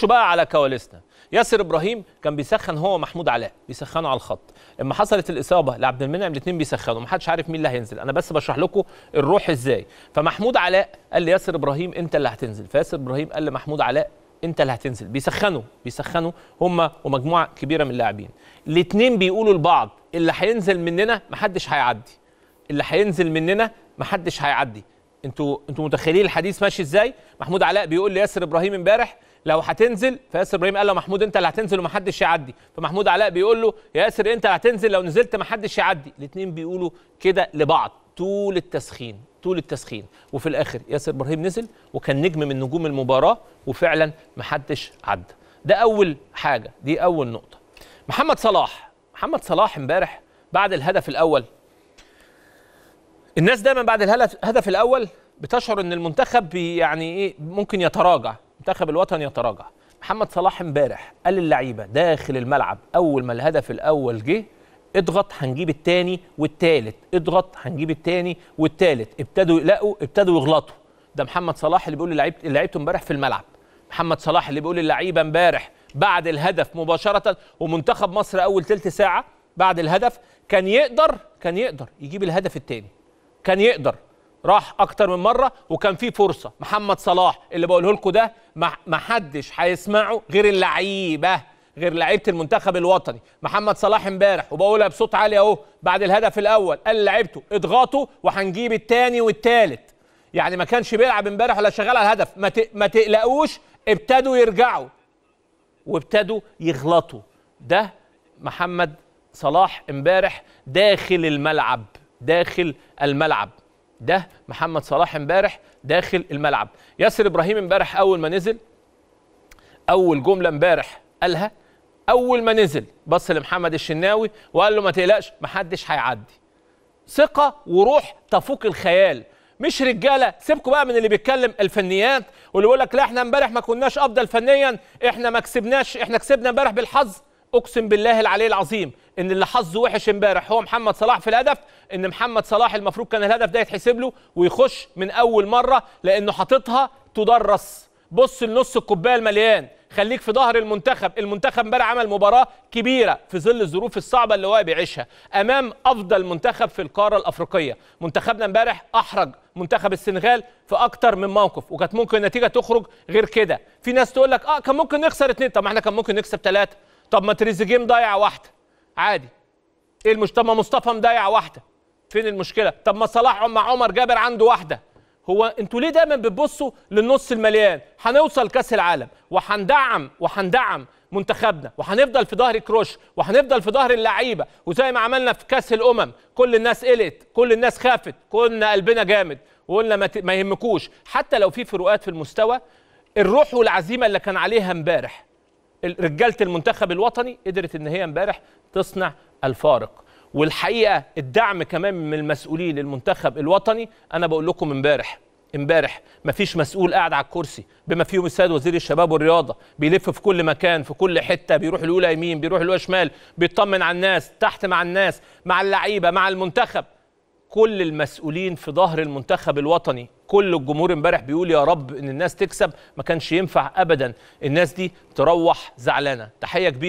نخش بقى على كواليسنا ياسر ابراهيم كان بيسخن هو ومحمود علاء بيسخنوا على الخط لما حصلت الاصابه لعبد المنعم الاثنين بيسخنوا محدش عارف مين اللي هينزل انا بس بشرح لكم الروح ازاي فمحمود علاء قال لياسر ابراهيم انت اللي هتنزل فياسر ابراهيم قال لمحمود علاء انت اللي هتنزل بيسخنوا بيسخنوا هم ومجموعه كبيره من اللاعبين الاثنين بيقولوا لبعض اللي هينزل مننا محدش هيعدي اللي هينزل مننا محدش هيعدي انتوا انتوا متخيلين الحديث ماشي ازاي محمود علاء بيقول لياسر ابراهيم امبارح لو هتنزل فياسر ابراهيم قال له محمود انت اللي هتنزل ومحدش يعدي فمحمود علاء بيقول له يا ياسر انت اللي هتنزل لو نزلت محدش يعدي الاثنين بيقولوا كده لبعض طول التسخين طول التسخين وفي الاخر ياسر ابراهيم نزل وكان نجم من نجوم المباراه وفعلا محدش عدى ده اول حاجه دي اول نقطه محمد صلاح محمد صلاح امبارح بعد الهدف الاول الناس دايما بعد الهدف الاول بتشعر ان المنتخب يعني ايه ممكن يتراجع المنتخب الوطني يتراجع محمد صلاح امبارح قال للعيبه داخل الملعب اول ما الهدف الاول جه اضغط هنجيب الثاني والتالت اضغط هنجيب الثاني والتالت ابتدوا يقلقوا ابتدوا يغلطوا ده محمد صلاح اللي بيقول للعيبه لعيبته امبارح في الملعب محمد صلاح اللي بيقول للعيبه امبارح بعد الهدف مباشره ومنتخب مصر اول ثلث ساعه بعد الهدف كان يقدر كان يقدر يجيب الهدف الثاني كان يقدر راح اكتر من مره وكان في فرصه محمد صلاح اللي بقوله لكم ده ما حدش هيسمعه غير اللعيبه غير لعيبه المنتخب الوطني محمد صلاح امبارح وبقولها بصوت عالي اهو بعد الهدف الاول قال لعيبته اضغطوا وهنجيب الثاني والثالث يعني ما كانش بيلعب امبارح ولا شغال على الهدف ما ما تقلقوش ابتدوا يرجعوا وابتدوا يغلطوا ده محمد صلاح امبارح داخل الملعب داخل الملعب ده محمد صلاح امبارح داخل الملعب ياسر ابراهيم امبارح اول ما نزل اول جمله امبارح قالها اول ما نزل بص لمحمد الشناوي وقال له ما تقلقش محدش هيعدي ثقه وروح تفوق الخيال مش رجاله سيبكم بقى من اللي بيتكلم الفنيات واللي بيقول لك لا احنا امبارح ما كناش افضل فنيا احنا ما كسبناش احنا كسبنا امبارح بالحظ اقسم بالله العلي العظيم ان اللي حظه وحش امبارح هو محمد صلاح في الهدف ان محمد صلاح المفروض كان الهدف ده يتحسب له ويخش من اول مره لانه حاططها تدرس بص لنص الكوبايه المليان خليك في ظهر المنتخب المنتخب امبارح عمل مباراه كبيره في ظل الظروف الصعبه اللي هو بيعيشها امام افضل منتخب في القاره الافريقيه منتخبنا امبارح احرج منتخب السنغال في اكتر من موقف وكانت ممكن النتيجه تخرج غير كده في ناس تقول لك اه كان ممكن نخسر اتنين طب ما احنا كان ممكن نكسب ثلاثه طب ما تريزيجيه مضيع واحده عادي ايه المشكله طب ما مصطفى مضيع واحده فين المشكله طب ما صلاح مع عمر جابر عنده واحده هو انتوا ليه دايما بتبصوا للنص المليان هنوصل كاس العالم وهندعم وهندعم منتخبنا وهنفضل في ظهر كروش وهنفضل في ظهر اللعيبه وزي ما عملنا في كاس الامم كل الناس قلقت كل الناس خافت كنا قلبنا جامد وقلنا ما, ما يهمكوش حتى لو في فروقات في المستوى الروح والعزيمه اللي كان عليها امبارح رجاله المنتخب الوطني قدرت ان هي امبارح تصنع الفارق والحقيقه الدعم كمان من المسؤولين للمنتخب الوطني انا بقول لكم امبارح امبارح مفيش مسؤول قاعد على الكرسي بما فيهم السيد وزير الشباب والرياضه بيلف في كل مكان في كل حته بيروح الاولى يمين بيروح الاولى شمال بيطمن على الناس تحت مع الناس مع اللعيبه مع المنتخب كل المسؤولين في ظهر المنتخب الوطني كل الجمهور امبارح بيقول يا رب ان الناس تكسب ما كانش ينفع ابدا الناس دي تروح زعلانه تحيه كبيره